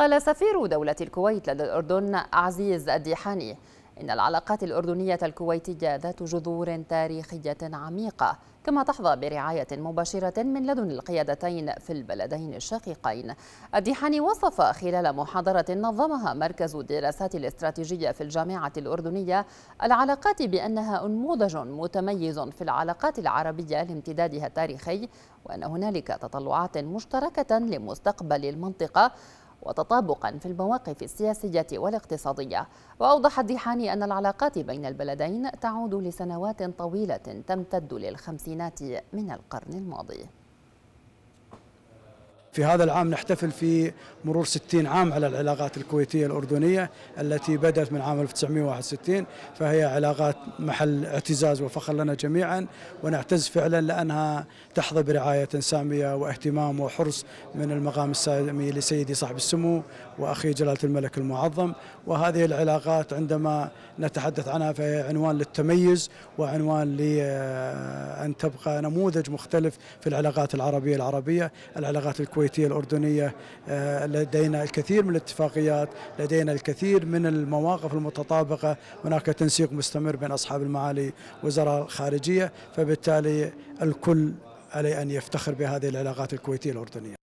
قال سفير دولة الكويت لدى الأردن عزيز الديحاني إن العلاقات الأردنية الكويتية ذات جذور تاريخية عميقة كما تحظى برعاية مباشرة من لدن القيادتين في البلدين الشقيقين الديحاني وصف خلال محاضرة نظمها مركز الدراسات الاستراتيجية في الجامعة الأردنية العلاقات بأنها أنموذج متميز في العلاقات العربية لامتدادها التاريخي وأن هنالك تطلعات مشتركة لمستقبل المنطقة وتطابقا في المواقف السياسية والاقتصادية وأوضح الديحاني أن العلاقات بين البلدين تعود لسنوات طويلة تمتد للخمسينات من القرن الماضي في هذا العام نحتفل في مرور 60 عام على العلاقات الكويتية الأردنية التي بدأت من عام 1961 فهي علاقات محل اعتزاز وفخر لنا جميعا ونعتز فعلا لأنها تحظى برعاية سامية واهتمام وحرص من المقام السامي لسيدي صاحب السمو وأخي جلالة الملك المعظم وهذه العلاقات عندما نتحدث عنها فهي عنوان للتميز وعنوان لأن آه، تبقى نموذج مختلف في العلاقات العربية العربية العلاقات الكويتية الكويتيه الاردنيه آه، لدينا الكثير من الاتفاقيات لدينا الكثير من المواقف المتطابقه هناك تنسيق مستمر بين اصحاب المعالي وزراء الخارجيه فبالتالي الكل عليه ان يفتخر بهذه العلاقات الكويتيه الاردنيه